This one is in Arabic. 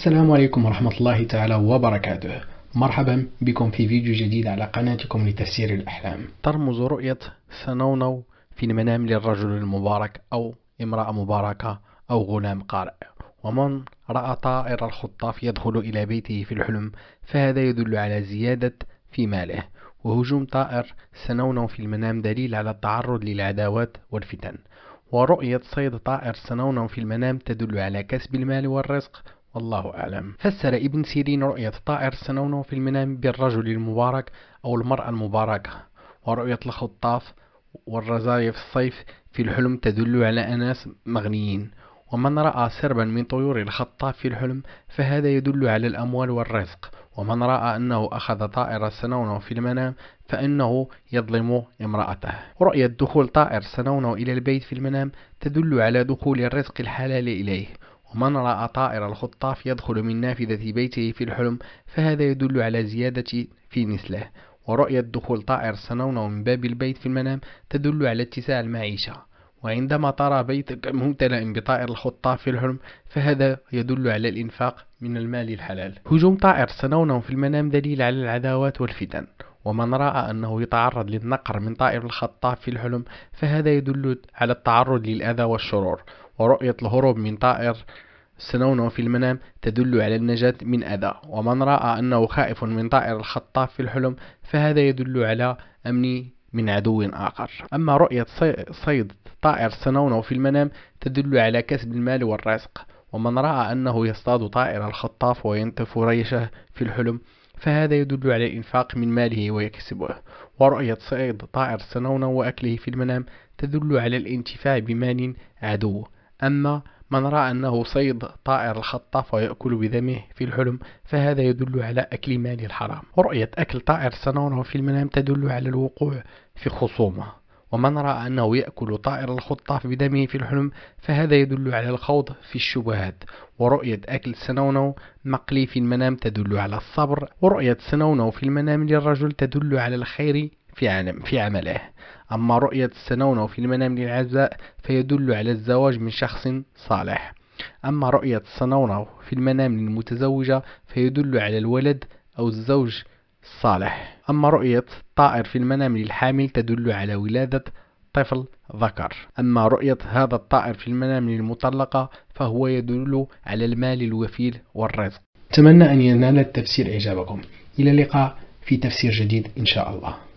السلام عليكم ورحمة الله تعالى وبركاته مرحبا بكم في فيديو جديد على قناتكم لتفسير الأحلام ترمز رؤية سنونو في المنام للرجل المبارك أو امرأة مباركة أو غلام قارئ ومن رأى طائر الخطاف يدخل إلى بيته في الحلم فهذا يدل على زيادة في ماله وهجوم طائر سنونو في المنام دليل على التعرض للعداوات والفتن ورؤية صيد طائر سنونو في المنام تدل على كسب المال والرزق والله أعلم فسر ابن سيرين رؤية طائر السنونو في المنام بالرجل المبارك أو المرأة المباركة ورؤية الخطاف والرزايا في الصيف في الحلم تدل على أناس مغنيين ومن رأى سربا من طيور الخطاف في الحلم فهذا يدل على الأموال والرزق ومن رأى أنه أخذ طائر السنونو في المنام فإنه يظلم امرأته رؤية دخول طائر السنونو إلى البيت في المنام تدل على دخول الرزق الحلال إليه ومن رأى طائر الخطاف يدخل من نافذة بيته في الحلم فهذا يدل على زيادة في مثله ورؤية دخول طائر سنونه من باب البيت في المنام تدل على اتساع المعيشة وعندما ترى بيتك ممتلئا بطائر الخطاف في الحلم فهذا يدل على الإنفاق من المال الحلال هجوم طائر سنونه في المنام دليل على العداوات والفتن ومن رأى أنه يتعرض للنقر من طائر الخطاف في الحلم فهذا يدل على التعرض للأذى والشرور ورؤية الهروب من طائر السنونو في المنام تدل على النجاة من أذى ومن رأى أنه خائف من طائر الخطاف في الحلم فهذا يدل على أمن من عدو آخر أما رؤية صيد طائر السنونو في المنام تدل على كسب المال والرزق ومن رأى أنه يصطاد طائر الخطاف وينتف ريشه في الحلم فهذا يدل على الإنفاق من ماله ويكسبه ورؤية صيد طائر السنونو وأكله في المنام تدل على الانتفاع بمال عدو أما من رأى أنه صيد طائر الخطاف ويأكل بدمه في الحلم فهذا يدل على أكل مال الحرام ورؤية أكل طائر صناره في المنام تدل على الوقوع في خصومة ومن رأى أنه يأكل طائر الخطاف بدمه في الحلم فهذا يدل على الخوض في الشبهات ورؤية أكل سنونو مقلي في المنام تدل على الصبر ورؤية سنونو في المنام للرجل تدل على الخير في عالم في عمله أما رؤية السنونو في المنام للعزاء فيدل على الزواج من شخص صالح أما رؤية السنونو في المنام للمتزوجة فيدل على الولد أو الزوج الصالح أما رؤية الطائر في المنام للحامل تدل على ولادة طفل ذكر أما رؤية هذا الطائر في المنام للمطلقة فهو يدل على المال الوفير والرزق أتمنى أن ينال التفسير إعجابكم إلى اللقاء في تفسير جديد إن شاء الله